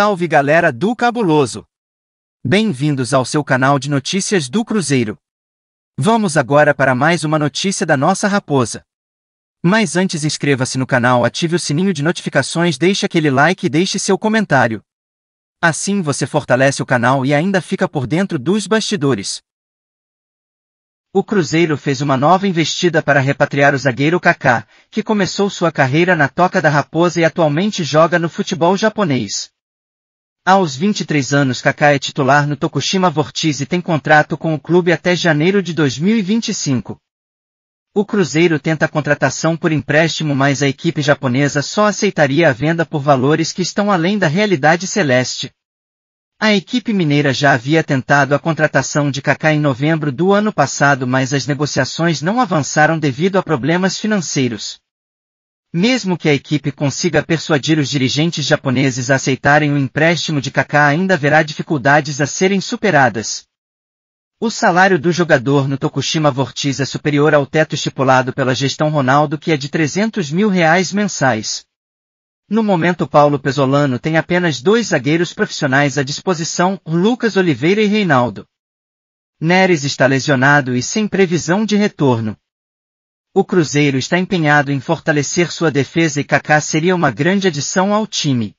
Salve galera do Cabuloso! Bem-vindos ao seu canal de notícias do Cruzeiro. Vamos agora para mais uma notícia da nossa raposa. Mas antes inscreva-se no canal, ative o sininho de notificações, deixe aquele like e deixe seu comentário. Assim você fortalece o canal e ainda fica por dentro dos bastidores. O Cruzeiro fez uma nova investida para repatriar o zagueiro Kaká, que começou sua carreira na Toca da Raposa e atualmente joga no futebol japonês. Aos 23 anos Kaká é titular no Tokushima Vortiz e tem contrato com o clube até janeiro de 2025. O Cruzeiro tenta a contratação por empréstimo mas a equipe japonesa só aceitaria a venda por valores que estão além da realidade celeste. A equipe mineira já havia tentado a contratação de Kaká em novembro do ano passado mas as negociações não avançaram devido a problemas financeiros. Mesmo que a equipe consiga persuadir os dirigentes japoneses a aceitarem o empréstimo de Kaká ainda haverá dificuldades a serem superadas. O salário do jogador no Tokushima Vortiz é superior ao teto estipulado pela gestão Ronaldo que é de 300 mil reais mensais. No momento Paulo Pesolano tem apenas dois zagueiros profissionais à disposição, Lucas Oliveira e Reinaldo. Neres está lesionado e sem previsão de retorno o Cruzeiro está empenhado em fortalecer sua defesa e Kaká seria uma grande adição ao time.